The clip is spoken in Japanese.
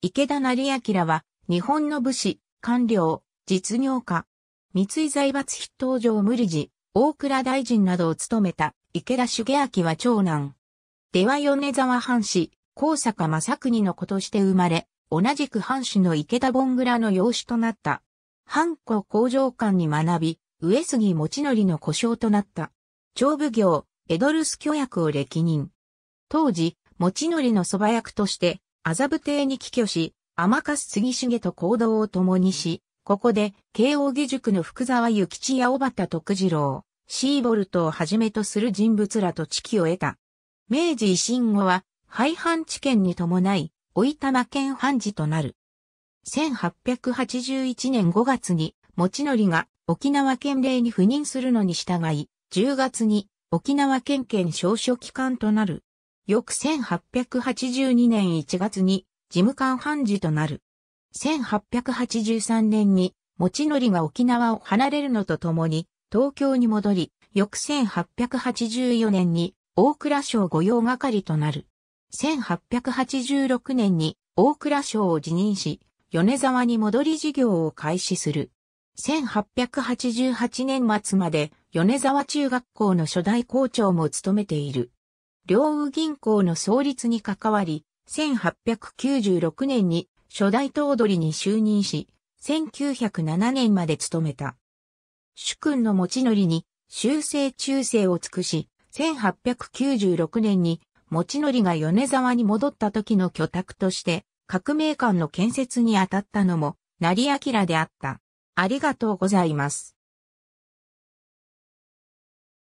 池田成明は、日本の武士、官僚、実業家、三井財閥筆頭上無理事、大倉大臣などを務めた池田茂明は長男。出は米沢藩士、高坂正国の子として生まれ、同じく藩士の池田盆ラの養子となった。藩庫工場官に学び、上杉持則の故障となった。長奉行、エドルス巨役を歴任。当時、持則の蕎麦役として、麻布邸に帰居し、甘す杉重と行動を共にし、ここで、慶応義塾の福沢諭吉や小畑徳次郎、シーボルトをはじめとする人物らと知己を得た。明治維新後は、廃藩置県に伴い、追いたま県藩事となる。1881年5月に、持ちのりが沖縄県令に赴任するのに従い、10月に沖縄県県少書機関となる翌1882年1月に事務官判事となる。1883年に、持ちのりが沖縄を離れるのとともに、東京に戻り、翌1884年に、大蔵省御用係となる。1886年に、大蔵省を辞任し、米沢に戻り事業を開始する。1888年末まで、米沢中学校の初代校長も務めている。両右銀行の創立に関わり、1896年に初代頭取に就任し、1907年まで務めた。主君の持ち乗りに修正中世を尽くし、1896年に持ち乗りが米沢に戻った時の居宅として革命館の建設に当たったのも成明であった。ありがとうございます。